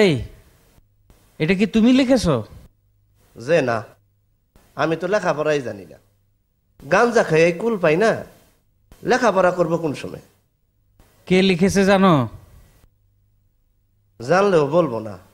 এই এটা কি তুমি লিখেছ যে না আমি তো লেখাপড়াই জানি না গাঞ্জা খাই এই কুল পাই না লেখাপড়া করব কোন সময় কে লিখেছে জানো জানলেও বলবো না